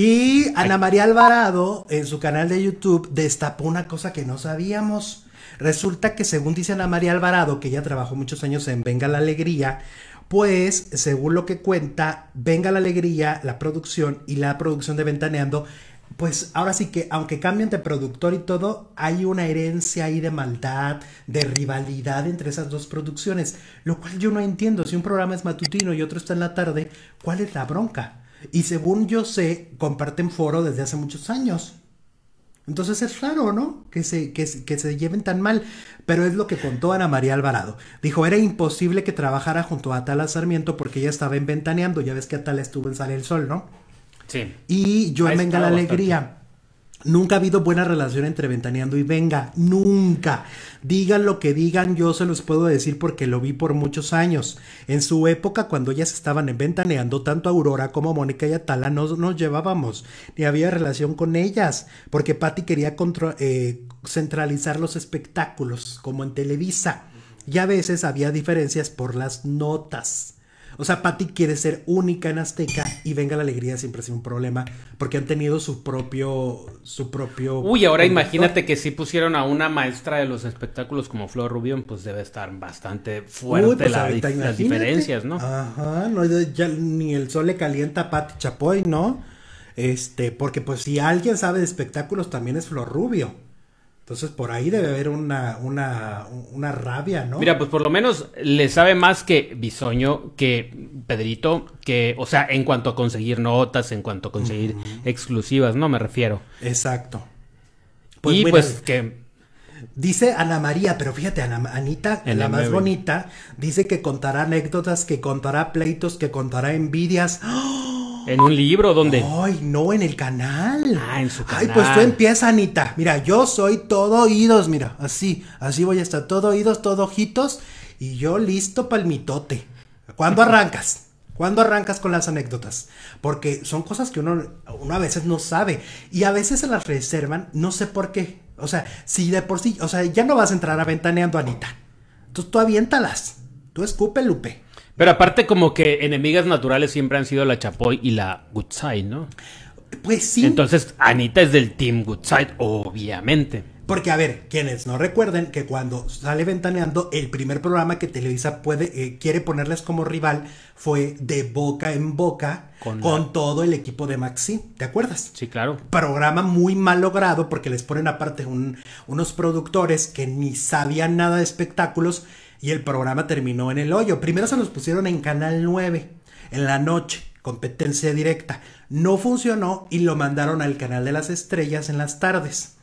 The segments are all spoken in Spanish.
Y Ana María Alvarado, en su canal de YouTube, destapó una cosa que no sabíamos. Resulta que, según dice Ana María Alvarado, que ya trabajó muchos años en Venga la Alegría, pues, según lo que cuenta, Venga la Alegría, la producción y la producción de Ventaneando, pues ahora sí que, aunque cambien de productor y todo, hay una herencia ahí de maldad, de rivalidad entre esas dos producciones, lo cual yo no entiendo. Si un programa es matutino y otro está en la tarde, ¿cuál es la bronca? Y según yo sé, comparten foro desde hace muchos años. Entonces es raro, ¿no? Que se, que, se lleven tan mal. Pero es lo que contó Ana María Alvarado. Dijo, era imposible que trabajara junto a Atala Sarmiento porque ella estaba en Ventaneando. Ya ves que Atala estuvo en Sale el Sol, ¿no? Sí. Y yo en Venga la Alegría. Nunca ha habido buena relación entre Ventaneando y Venga, nunca. Digan lo que digan, yo se los puedo decir porque lo vi por muchos años. En su época, cuando ellas estaban en Ventaneando, tanto Aurora como Mónica y Atala no nos llevábamos, ni había relación con ellas, porque Patty quería eh, centralizar los espectáculos, como en Televisa. Y a veces había diferencias por las notas. O sea, Patti quiere ser única en Azteca y Venga la Alegría siempre ha sido un problema porque han tenido su propio su propio Uy, ahora imagínate que si pusieron a una maestra de los espectáculos como Flor Rubio, pues debe estar bastante fuerte pues la, las diferencias, ¿no? Ajá, no, ni el sol le calienta a Pati Chapoy, ¿no? Este, porque pues si alguien sabe de espectáculos también es Flor Rubio. Entonces por ahí debe haber una, una, una rabia, ¿no? Mira, pues por lo menos le sabe más que Bisoño, que Pedrito, que, o sea, en cuanto a conseguir notas, en cuanto a conseguir exclusivas, ¿no? Me refiero. Exacto. Pues, y pues que... Dice Ana María, pero fíjate, Anita, la más bonita, dice que contará anécdotas, que contará pleitos, que contará envidias. ¡Oh! En un libro, ¿dónde? Ay, no, en el canal. Ah, en su canal. Ay, pues tú empieza, Anita. Mira, yo soy todo oídos, mira, así, así voy a estar, todo oídos, todo ojitos, y yo listo palmitote. mitote. ¿Cuándo arrancas? ¿Cuándo arrancas con las anécdotas? Porque son cosas que uno, uno a veces no sabe y a veces se las reservan, no sé por qué. O sea, si de por sí, o sea, ya no vas a entrar aventaneando, Anita. Entonces tú aviéntalas, tú escupe, Lupe. Pero aparte como que enemigas naturales siempre han sido la Chapoy y la Goodside, ¿no? Pues sí. Entonces Anita es del Team Goodside, obviamente. Porque, a ver, quienes no recuerden que cuando sale Ventaneando, el primer programa que Televisa puede, eh, quiere ponerles como rival fue de boca en boca con, todo el equipo de Maxi. ¿Te acuerdas? Sí, claro. Programa muy mal logrado porque les ponen aparte unos productores que ni sabían nada de espectáculos y el programa terminó en el hoyo. Primero se los pusieron en Canal 9, en la noche, competencia directa. No funcionó y lo mandaron al Canal de las Estrellas en las tardes.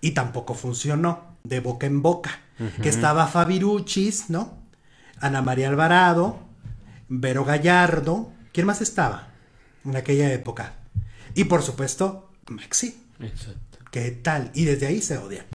Y tampoco funcionó, de boca en boca. Que estaba Fabiruchis, ¿no? Ana María Alvarado, Vero Gallardo. ¿Quién más estaba en aquella época? Y por supuesto, Maxi. Exacto. ¿Qué tal? Y desde ahí se odian.